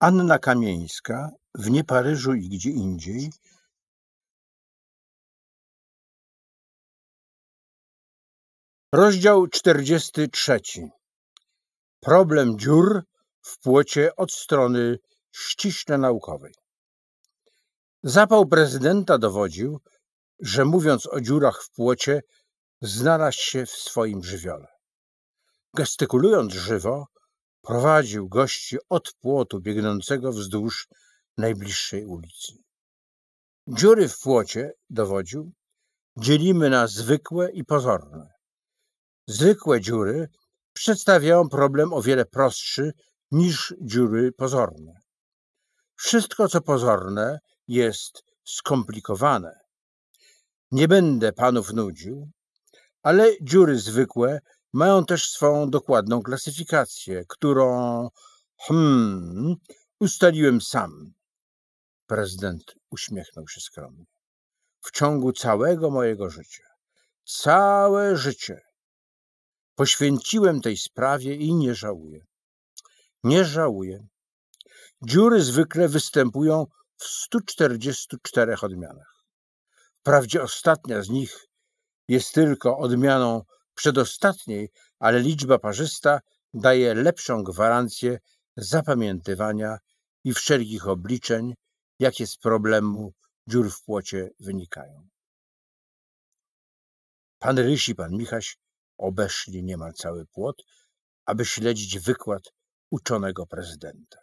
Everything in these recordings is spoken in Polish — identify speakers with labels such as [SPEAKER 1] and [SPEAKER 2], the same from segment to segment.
[SPEAKER 1] Anna Kamieńska w Nie Paryżu i gdzie indziej Rozdział 43 Problem dziur w płocie od strony ściśle naukowej Zapał prezydenta dowodził, że mówiąc o dziurach w płocie znalazł się w swoim żywiole. Gestykulując żywo, prowadził gości od płotu biegnącego wzdłuż najbliższej ulicy. Dziury w płocie, dowodził, dzielimy na zwykłe i pozorne. Zwykłe dziury przedstawiają problem o wiele prostszy niż dziury pozorne. Wszystko, co pozorne, jest skomplikowane. Nie będę panów nudził, ale dziury zwykłe mają też swą dokładną klasyfikację, którą hmm, ustaliłem sam. Prezydent uśmiechnął się skromnie. W ciągu całego mojego życia, całe życie, poświęciłem tej sprawie i nie żałuję. Nie żałuję. Dziury zwykle występują w 144 odmianach. Wprawdzie ostatnia z nich jest tylko odmianą przedostatniej, ale liczba parzysta daje lepszą gwarancję zapamiętywania i wszelkich obliczeń, jakie z problemu dziur w płocie wynikają. Pan Ryś i pan Michaś obeszli niemal cały płot, aby śledzić wykład uczonego prezydenta.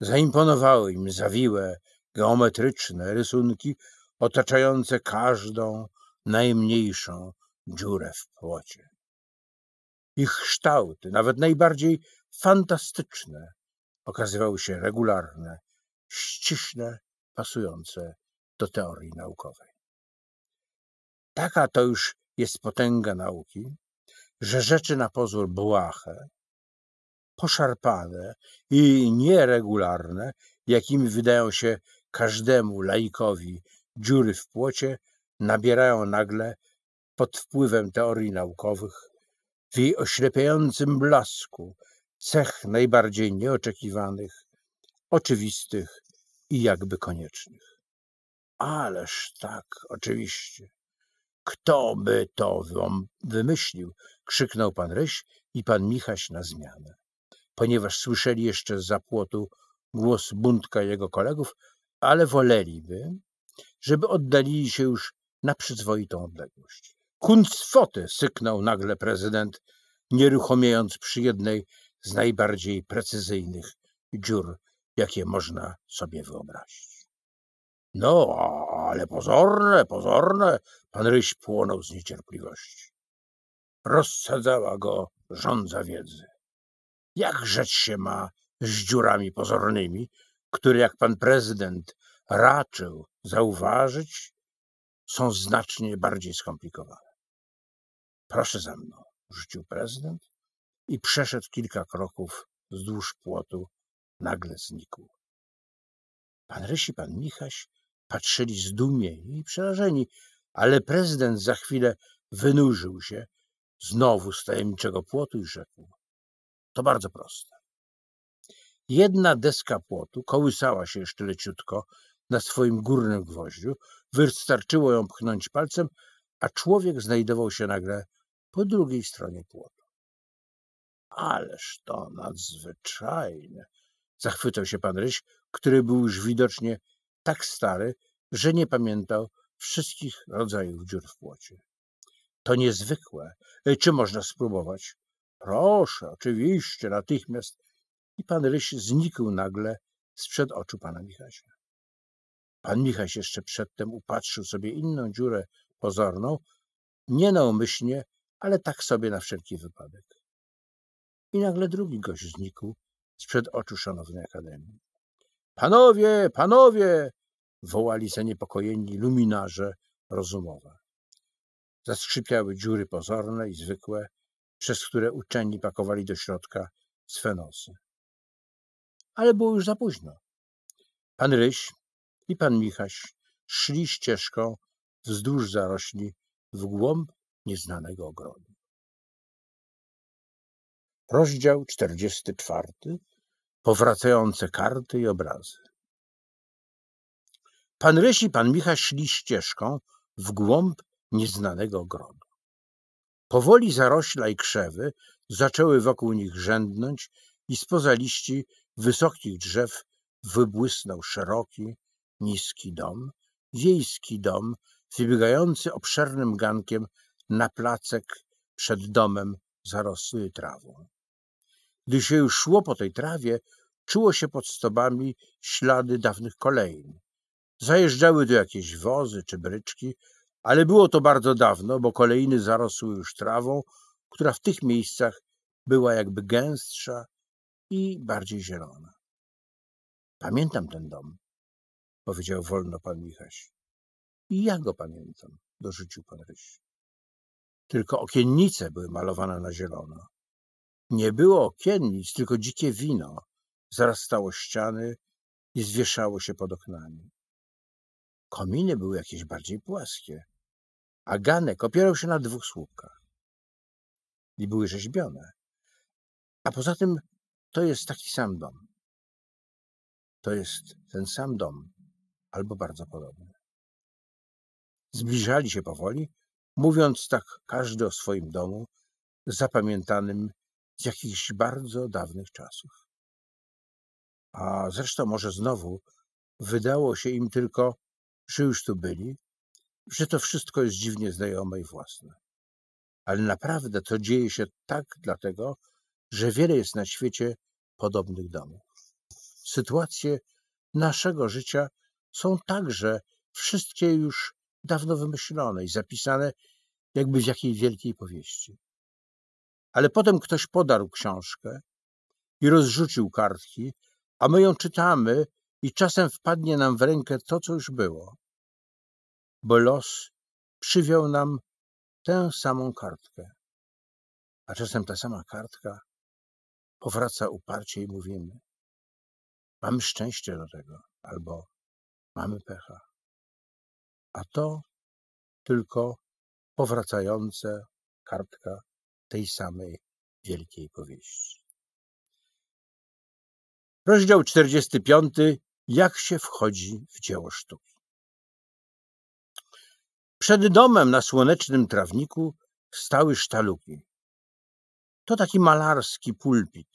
[SPEAKER 1] Zaimponowały im zawiłe, geometryczne rysunki otaczające każdą najmniejszą, dziurę w płocie. Ich kształty, nawet najbardziej fantastyczne, okazywały się regularne, ściśle pasujące do teorii naukowej. Taka to już jest potęga nauki, że rzeczy na pozór błahe, poszarpane i nieregularne, jakimi wydają się każdemu laikowi dziury w płocie, nabierają nagle pod wpływem teorii naukowych, w jej oślepiającym blasku cech najbardziej nieoczekiwanych, oczywistych i jakby koniecznych. Ależ tak, oczywiście. Kto by to wymyślił? krzyknął pan Ryś i pan Michaś na zmianę. Ponieważ słyszeli jeszcze z zapłotu głos buntka jego kolegów, ale woleliby, żeby oddalili się już na przyzwoitą odległość. Kunstwoty! syknął nagle prezydent, nieruchomiejąc przy jednej z najbardziej precyzyjnych dziur, jakie można sobie wyobrazić. No, ale pozorne, pozorne! Pan Ryś płonął z niecierpliwości. Rozsadzała go żądza wiedzy. Jak rzecz się ma z dziurami pozornymi, które, jak pan prezydent raczył zauważyć, są znacznie bardziej skomplikowane. Proszę za mną, rzucił prezydent i przeszedł kilka kroków wzdłuż płotu. Nagle znikł. Pan Rysi, i pan Michaś patrzyli zdumieni i przerażeni, ale prezydent za chwilę wynurzył się znowu z tajemniczego płotu i rzekł. To bardzo proste. Jedna deska płotu kołysała się jeszcze leciutko na swoim górnym gwoździu, wystarczyło ją pchnąć palcem, a człowiek znajdował się nagle po drugiej stronie płotu. Ależ to nadzwyczajne! Zachwycał się pan Ryś, który był już widocznie tak stary, że nie pamiętał wszystkich rodzajów dziur w płocie. To niezwykłe. Czy można spróbować? Proszę, oczywiście, natychmiast. I pan Ryś znikł nagle sprzed oczu pana Michasia. Pan Michaś jeszcze przedtem upatrzył sobie inną dziurę pozorną, nienaumyślnie ale tak sobie na wszelki wypadek. I nagle drugi gość znikł sprzed oczu szanownej akademii. Panowie, panowie! wołali zaniepokojeni luminarze rozumowe. Zaskrzypiały dziury pozorne i zwykłe, przez które uczeni pakowali do środka nosy. Ale było już za późno. Pan Ryś i pan Michaś szli ścieżką wzdłuż zarośli w głąb nieznanego ogrodu. Rozdział 44. Powracające karty i obrazy. Pan Rysi, i pan Micha szli ścieżką w głąb nieznanego ogrodu. Powoli zarośla i krzewy zaczęły wokół nich rzędnąć i spoza liści wysokich drzew wybłysnął szeroki, niski dom, wiejski dom, wybiegający obszernym gankiem na placek przed domem zarosły trawą. Gdy się już szło po tej trawie, czuło się pod stopami ślady dawnych kolejn. Zajeżdżały do jakieś wozy czy bryczki, ale było to bardzo dawno, bo kolejny zarosły już trawą, która w tych miejscach była jakby gęstsza i bardziej zielona. Pamiętam ten dom, powiedział wolno pan Michaś. I ja go pamiętam, dorzucił pan Ryś. Tylko okiennice były malowane na zielono. Nie było okiennic, tylko dzikie wino zarastało ściany i zwieszało się pod oknami. Kominy były jakieś bardziej płaskie, a ganek opierał się na dwóch słupkach. I były rzeźbione. A poza tym to jest taki sam dom. To jest ten sam dom, albo bardzo podobny. Zbliżali się powoli, mówiąc tak każdy o swoim domu, zapamiętanym z jakichś bardzo dawnych czasów. A zresztą może znowu wydało się im tylko, że już tu byli, że to wszystko jest dziwnie znajome i własne. Ale naprawdę to dzieje się tak dlatego, że wiele jest na świecie podobnych domów. Sytuacje naszego życia są także wszystkie już dawno wymyślone i zapisane jakby w jakiejś wielkiej powieści. Ale potem ktoś podarł książkę i rozrzucił kartki, a my ją czytamy i czasem wpadnie nam w rękę to, co już było. Bo los przywiał nam tę samą kartkę. A czasem ta sama kartka powraca uparcie i mówimy: Mamy szczęście do tego, albo mamy pecha a to tylko powracające kartka tej samej wielkiej powieści. Rozdział 45. Jak się wchodzi w dzieło sztuki. Przed domem na słonecznym trawniku stały sztalugi. To taki malarski pulpit,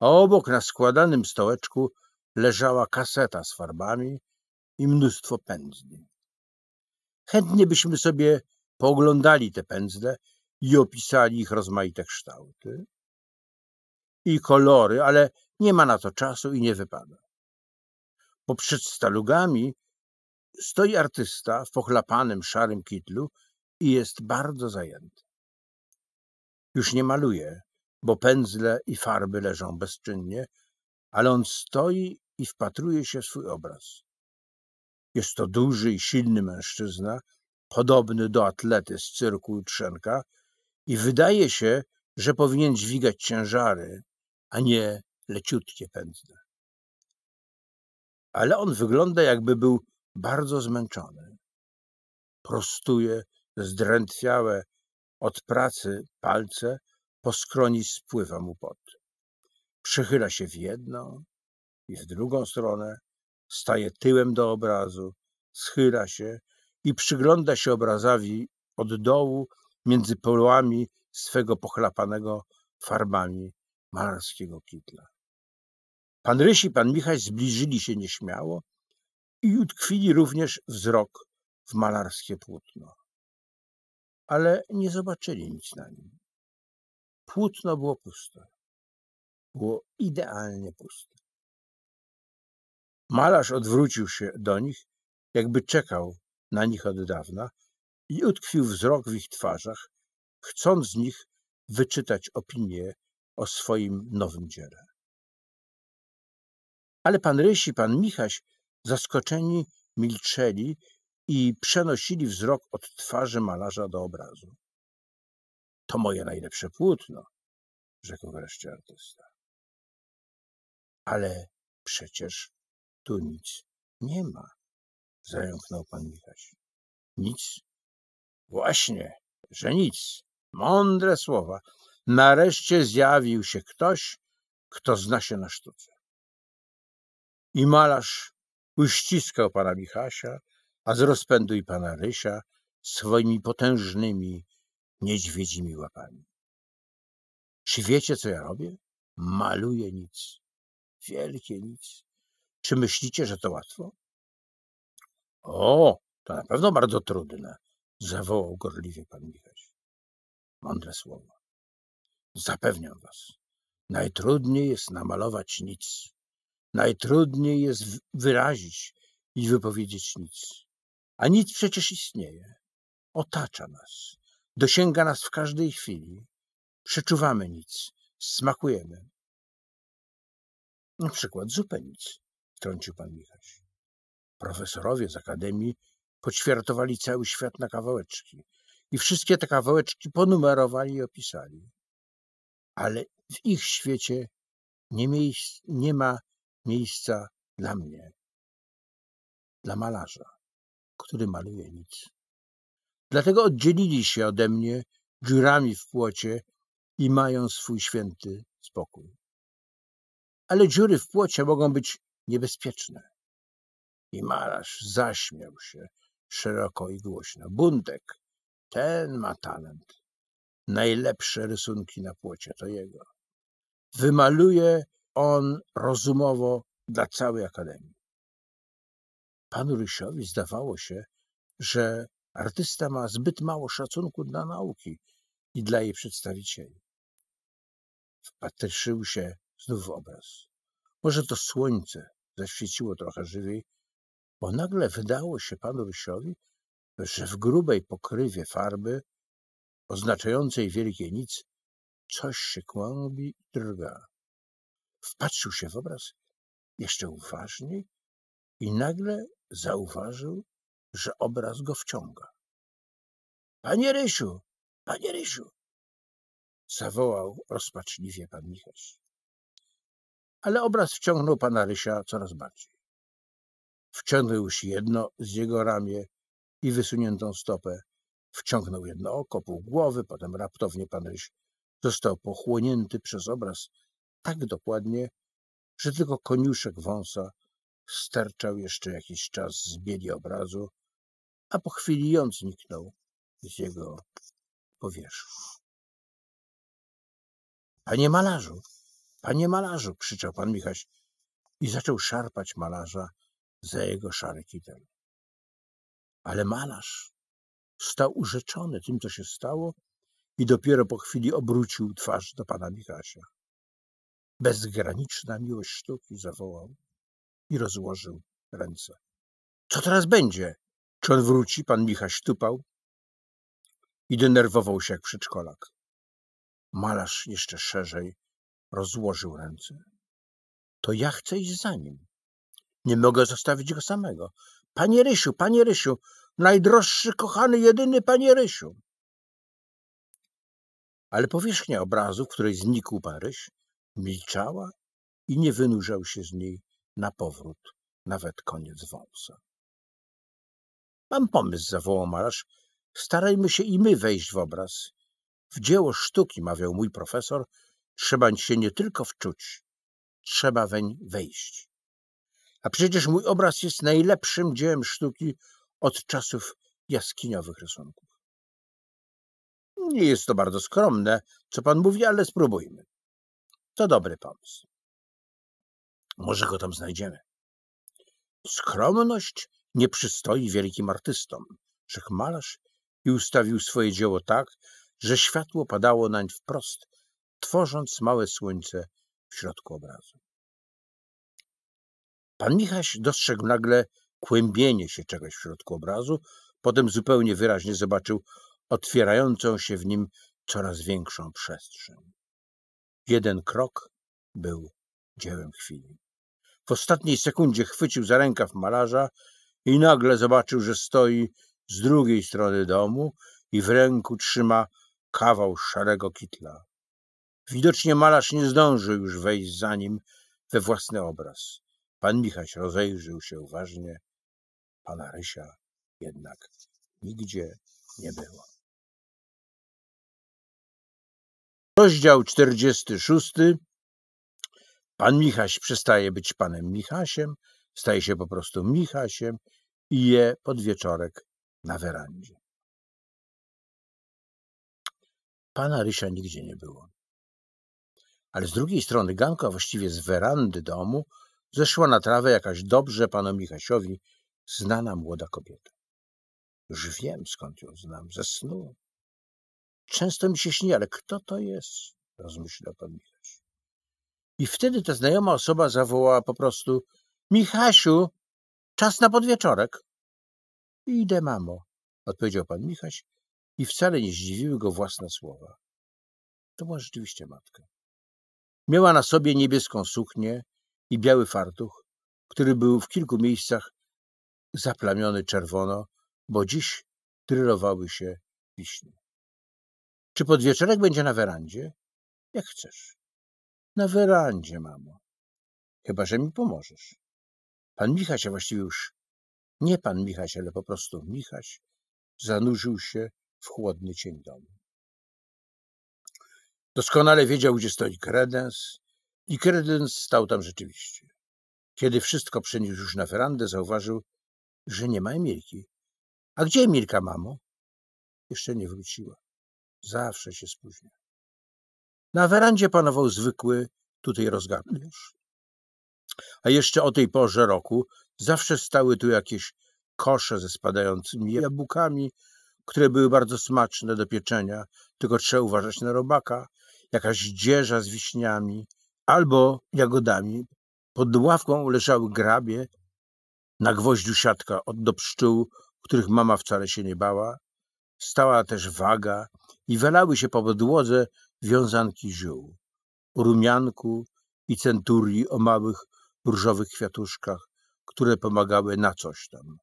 [SPEAKER 1] a obok na składanym stołeczku leżała kaseta z farbami i mnóstwo pędzli. Chętnie byśmy sobie pooglądali te pędzle i opisali ich rozmaite kształty i kolory, ale nie ma na to czasu i nie wypada. Poprzed stalugami stoi artysta w pochlapanym szarym kitlu i jest bardzo zajęty. Już nie maluje, bo pędzle i farby leżą bezczynnie, ale on stoi i wpatruje się w swój obraz. Jest to duży i silny mężczyzna, podobny do atlety z cyrku Jutrzenka i wydaje się, że powinien dźwigać ciężary, a nie leciutkie pędzle. Ale on wygląda, jakby był bardzo zmęczony. Prostuje zdrętwiałe od pracy palce, po skroni spływa mu pot. Przychyla się w jedną i w drugą stronę, staje tyłem do obrazu, schyla się i przygląda się obrazowi od dołu między polami swego pochlapanego farbami malarskiego kitla. Pan Rysi i pan Michaś zbliżyli się nieśmiało i utkwili również wzrok w malarskie płótno. Ale nie zobaczyli nic na nim. Płótno było puste. Było idealnie puste. Malarz odwrócił się do nich, jakby czekał na nich od dawna i utkwił wzrok w ich twarzach, chcąc z nich wyczytać opinię o swoim nowym dziele. Ale pan Rysi, pan Michaś, zaskoczeni, milczeli i przenosili wzrok od twarzy malarza do obrazu. To moje najlepsze płótno, rzekł wreszcie artysta. Ale przecież tu nic nie ma, zająknął pan Michaś. Nic? Właśnie, że nic. Mądre słowa. Nareszcie zjawił się ktoś, kto zna się na sztuce. I malarz uściskał pana Michasia, a z rozpędu i pana Rysia swoimi potężnymi, niedźwiedzimi łapami. Czy wiecie, co ja robię? Maluję nic. Wielkie nic. Czy myślicie, że to łatwo? O, to na pewno bardzo trudne, zawołał gorliwie pan Michaś. Mądre słowo. Zapewniam was, najtrudniej jest namalować nic. Najtrudniej jest wyrazić i wypowiedzieć nic. A nic przecież istnieje. Otacza nas. Dosięga nas w każdej chwili. Przeczuwamy nic. Smakujemy. Na przykład zupę nic wtrącił pan Michaś. Profesorowie z akademii poćwiartowali cały świat na kawałeczki i wszystkie te kawałeczki ponumerowali i opisali. Ale w ich świecie nie, miejsc, nie ma miejsca dla mnie, dla malarza, który maluje nic. Dlatego oddzielili się ode mnie dziurami w płocie i mają swój święty spokój. Ale dziury w płocie mogą być niebezpieczne. I malarz zaśmiał się szeroko i głośno. Bundek, ten ma talent. Najlepsze rysunki na płocie to jego. Wymaluje on rozumowo dla całej akademii. Panu Rysiowi zdawało się, że artysta ma zbyt mało szacunku dla nauki i dla jej przedstawicieli. Wpatrzył się znów w obraz. Może to słońce zaświeciło trochę żywiej, bo nagle wydało się panu Rysiowi, że w grubej pokrywie farby, oznaczającej wielkie nic, coś się kłębi i drga. Wpatrzył się w obraz jeszcze uważniej i nagle zauważył, że obraz go wciąga. Panie Rysiu, panie Rysiu! zawołał rozpaczliwie pan Michał ale obraz wciągnął pana Rysia coraz bardziej. Wciągnął już jedno z jego ramię i wysuniętą stopę. Wciągnął jedno oko, pół głowy, potem raptownie pan Ryś został pochłonięty przez obraz tak dokładnie, że tylko koniuszek wąsa sterczał jeszcze jakiś czas z bieli obrazu, a po chwili on zniknął z jego powierzchni. Panie malarzu, Panie malarzu! krzyczał pan Michaś i zaczął szarpać malarza za jego szary kitel. Ale malarz stał urzeczony tym, co się stało i dopiero po chwili obrócił twarz do pana Michasia. Bezgraniczna miłość sztuki zawołał i rozłożył ręce. Co teraz będzie? Czy on wróci? Pan Michaś tupał i denerwował się jak przedszkolak. Malarz jeszcze szerzej Rozłożył ręce. To ja chcę iść za nim. Nie mogę zostawić go samego. Panie Rysiu, panie Rysiu, najdroższy, kochany, jedyny panie Rysiu. Ale powierzchnia obrazu, w której znikł Paryż, milczała i nie wynurzał się z niej na powrót nawet koniec wąsa. Mam pomysł, zawołał malarz. Starajmy się i my wejść w obraz. W dzieło sztuki, mawiał mój profesor, Trzeba się nie tylko wczuć, trzeba weń wejść. A przecież mój obraz jest najlepszym dziełem sztuki od czasów jaskiniowych rysunków. Nie jest to bardzo skromne, co pan mówi, ale spróbujmy. To dobry pomysł. Może go tam znajdziemy. Skromność nie przystoi wielkim artystom, rzekł malarz i ustawił swoje dzieło tak, że światło padało nań wprost, tworząc małe słońce w środku obrazu. Pan Michaś dostrzegł nagle kłębienie się czegoś w środku obrazu, potem zupełnie wyraźnie zobaczył otwierającą się w nim coraz większą przestrzeń. Jeden krok był dziełem chwili. W ostatniej sekundzie chwycił za rękaw malarza i nagle zobaczył, że stoi z drugiej strony domu i w ręku trzyma kawał szarego kitla. Widocznie malarz nie zdążył już wejść za nim we własny obraz. Pan Michaś rozejrzył się uważnie. Pana Rysia jednak nigdzie nie było. Rozdział 46. Pan Michaś przestaje być panem Michasiem, staje się po prostu Michasiem i je pod wieczorek na werandzie. Pana Rysia nigdzie nie było ale z drugiej strony ganku, a właściwie z werandy domu, zeszła na trawę jakaś dobrze panu Michasiowi znana młoda kobieta. Już wiem, skąd ją znam, ze snu. Często mi się śni, ale kto to jest? rozmyślał pan Michaś. I wtedy ta znajoma osoba zawołała po prostu Michasiu, czas na podwieczorek. Idę, mamo, odpowiedział pan Michaś i wcale nie zdziwiły go własne słowa. To była rzeczywiście matka. Miała na sobie niebieską suknię i biały fartuch, który był w kilku miejscach zaplamiony czerwono, bo dziś trylowały się wiśnie. Czy podwieczorek będzie na werandzie? Jak chcesz. Na werandzie, mamo. Chyba, że mi pomożesz. Pan Michaś, a właściwie już nie pan Michaś, ale po prostu Michaś, zanurzył się w chłodny cień domu. Doskonale wiedział, gdzie stoi kredens i kredens stał tam rzeczywiście. Kiedy wszystko przeniósł już na ferandę, zauważył, że nie ma Emilki. A gdzie Emilka, mamo? Jeszcze nie wróciła. Zawsze się spóźnia. Na werandzie panował zwykły tutaj rozgardiarz. A jeszcze o tej porze roku zawsze stały tu jakieś kosze ze spadającymi jabłkami, które były bardzo smaczne do pieczenia, tylko trzeba uważać na robaka, jakaś dzieża z wiśniami albo jagodami. Pod ławką leżały grabie, na gwoździu siatka od do pszczół, których mama wcale się nie bała. Stała też waga i walały się po podłodze wiązanki ziół. Rumianku i centurii o małych, różowych kwiatuszkach, które pomagały na coś tam.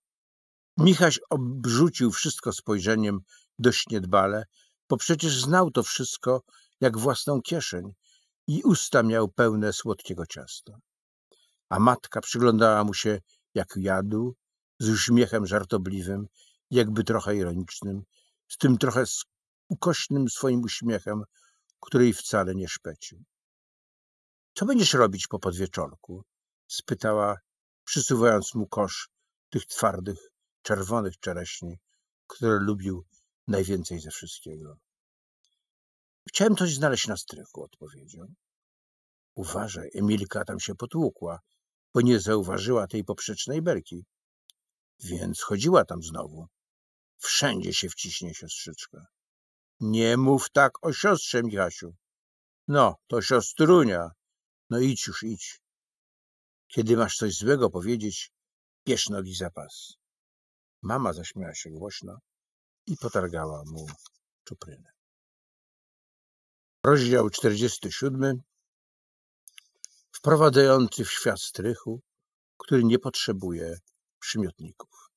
[SPEAKER 1] Michaś obrzucił wszystko spojrzeniem dość niedbale, bo przecież znał to wszystko jak własną kieszeń i usta miał pełne słodkiego ciasta. A matka przyglądała mu się, jak jadł, z uśmiechem żartobliwym, jakby trochę ironicznym, z tym trochę ukośnym swoim uśmiechem, której wcale nie szpecił. — Co będziesz robić po podwieczorku? — spytała, przysuwając mu kosz tych twardych, czerwonych czereśni, które lubił najwięcej ze wszystkiego. Chciałem coś znaleźć na strychu, odpowiedział. Uważaj, Emilka tam się potłukła, bo nie zauważyła tej poprzecznej belki. Więc chodziła tam znowu. Wszędzie się wciśnie siostrzyczka. Nie mów tak o siostrze, Michasiu. No, to siostrunia. No idź już, idź. Kiedy masz coś złego powiedzieć, bierz nogi za pas. Mama zaśmiała się głośno i potargała mu czuprynę rozdział 47, wprowadzający w świat strychu, który nie potrzebuje przymiotników.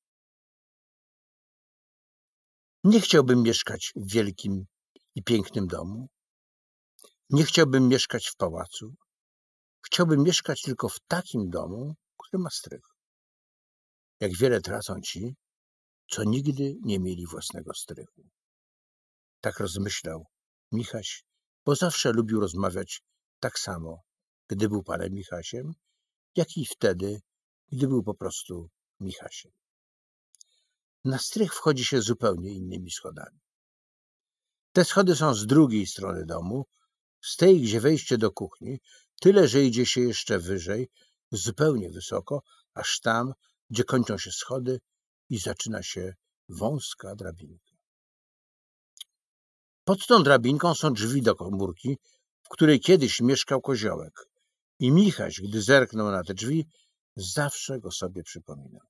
[SPEAKER 1] Nie chciałbym mieszkać w wielkim i pięknym domu. Nie chciałbym mieszkać w pałacu. Chciałbym mieszkać tylko w takim domu, który ma strych. Jak wiele tracą ci, co nigdy nie mieli własnego strychu. Tak rozmyślał Michaś bo zawsze lubił rozmawiać tak samo, gdy był panem Michasiem, jak i wtedy, gdy był po prostu Michasiem. Na strych wchodzi się zupełnie innymi schodami. Te schody są z drugiej strony domu, z tej, gdzie wejście do kuchni, tyle, że idzie się jeszcze wyżej, zupełnie wysoko, aż tam, gdzie kończą się schody i zaczyna się wąska drabinka. Pod tą drabinką są drzwi do komórki, w której kiedyś mieszkał koziołek. I Michaś, gdy zerknął na te drzwi, zawsze go sobie przypominał.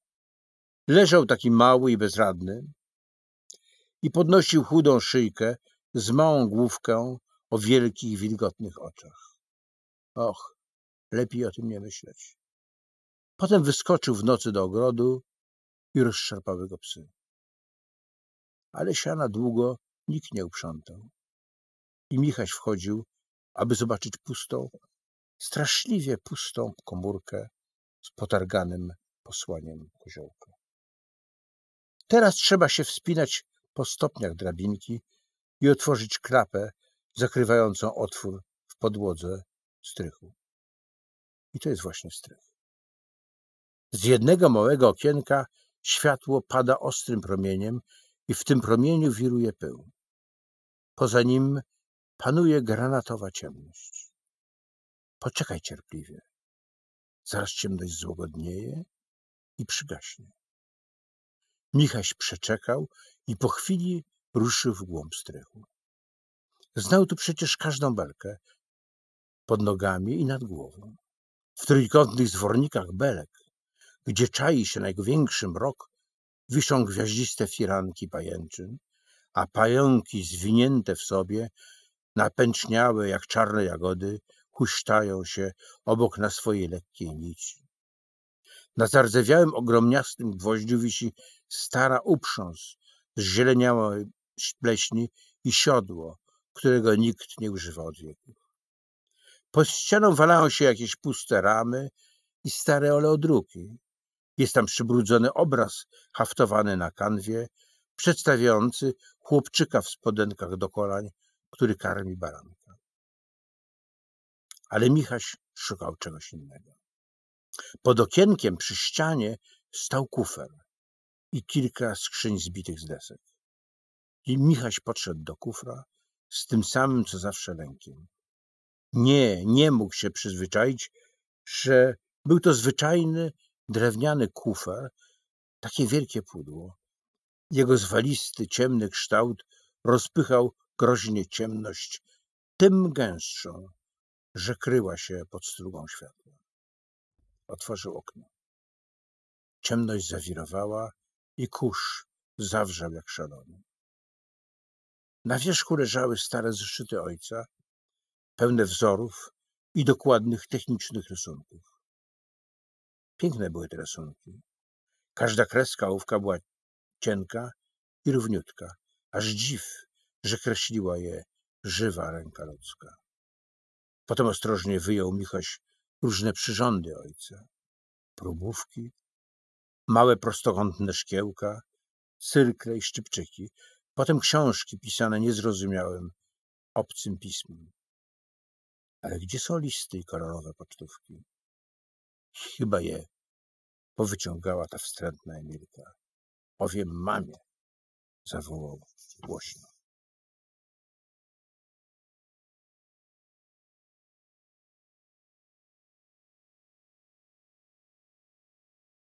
[SPEAKER 1] Leżał taki mały i bezradny i podnosił chudą szyjkę z małą główką o wielkich, wilgotnych oczach. Och, lepiej o tym nie myśleć. Potem wyskoczył w nocy do ogrodu i rozszarpały go psy. Ale siana długo Nikt nie uprzątał. I Michaś wchodził, aby zobaczyć pustą, straszliwie pustą komórkę z potarganym posłaniem koziołka. Teraz trzeba się wspinać po stopniach drabinki i otworzyć klapę zakrywającą otwór w podłodze strychu. I to jest właśnie strych. Z jednego małego okienka światło pada ostrym promieniem i w tym promieniu wiruje pył. Poza nim panuje granatowa ciemność. Poczekaj cierpliwie. Zaraz ciemność złogodnieje i przygaśnie. Michaś przeczekał i po chwili ruszył w głąb strychu. Znał tu przecież każdą belkę pod nogami i nad głową. W trójkątnych zwornikach belek, gdzie czai się największy mrok, wiszą gwiaździste firanki pajęczyn, a pająki zwinięte w sobie, napęczniałe jak czarne jagody, huśtają się obok na swojej lekkiej nici. Na zardzewiałym, ogromniastym gwoździu wisi stara uprząs z zieleniałej pleśni i siodło, którego nikt nie używa od wieków. Pod ścianą walają się jakieś puste ramy i stare oleodruki. Jest tam przybrudzony obraz haftowany na kanwie, przedstawiający chłopczyka w spodenkach do kolan, który karmi baranka. Ale Michaś szukał czegoś innego. Pod okienkiem przy ścianie stał kufer i kilka skrzyń zbitych z desek. I Michaś podszedł do kufra z tym samym, co zawsze lękiem. Nie, nie mógł się przyzwyczaić, że był to zwyczajny drewniany kufer, takie wielkie pudło, jego zwalisty, ciemny kształt rozpychał groźnie ciemność, tym gęstszą, że kryła się pod strugą światła. Otworzył okno. Ciemność zawirowała i kurz zawrzał jak szalony. Na wierzchu leżały stare zeszyty ojca, pełne wzorów i dokładnych technicznych rysunków. Piękne były te rysunki. Każda kreska ołówka była cienka i równiutka, aż dziw, że kreśliła je żywa ręka ludzka. Potem ostrożnie wyjął Michoś różne przyrządy ojca. Próbówki, małe prostokątne szkiełka, cyrkle i szczypczyki. Potem książki pisane niezrozumiałym, obcym pismem. Ale gdzie są listy i kolorowe pocztówki? Chyba je powyciągała ta wstrętna Emilka. Powiem mamie, zawołał głośno.